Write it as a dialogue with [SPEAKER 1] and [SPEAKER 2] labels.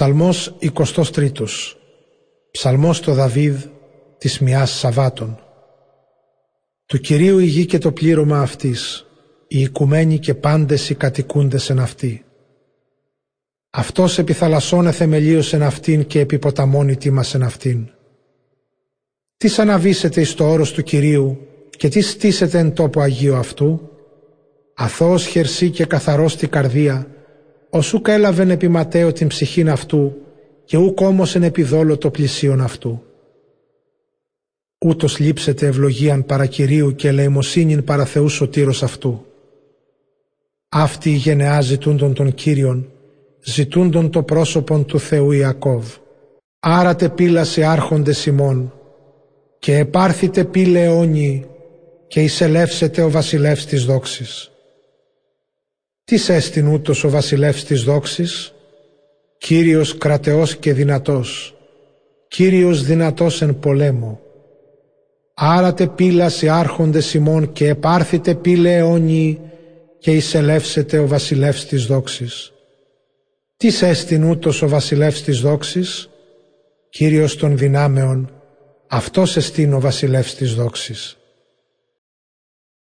[SPEAKER 1] Ψαλμός 23 Ψαλμός το Δαβίδ της Μιάς Σαββάτων Του Κυρίου η γη και το πλήρωμα αυτής, οι οικουμένοι και πάντες οι κατοικούντες εν αυτή. Αυτός επιθαλασσώνε θεμελίως εν αυτήν και επιποταμώνει τίμας εν αυτήν. Τις αναβήσετε εις το όρος του Κυρίου και τις στήσετε εν τόπο Αγίου αυτού, αθώος χερσή και καθαρός τη καρδία, ο σου έλαβεν επί Ματέο την ψυχήν αυτού και ού όμως εν επιδόλο το πλησίον αυτού. Ούτως λείψετε ευλογίαν παρακυρίου και ελεημοσύνην παραθεού σωτήρος αυτού. Αυτοί οι γενεά ζητούντον των Κύριων, ζητούντον το πρόσωπον του Θεού Ιακώβ. Άρατε πύλασε άρχοντε Σιμών, και επάρθητε πύλε αιώνιοι, και εισελεύσετε ο βασιλεύς της δόξης. Τις έστειν ούτως ο βασιλεύς της δόξης, Κύριος κρατεός και δυνατός, Κύριος δυνατός εν πολέμο. Άρατε σε άρχοντες ημών και επάρθητε πύλε αιώνιοι και εισελεύσετε ο βασιλεύς της δόξης. Τις έστειν ούτως ο βασιλεύς της δόξης, Κύριος των δυνάμεων, αυτός εστίν ο βασιλεύς της δόξης.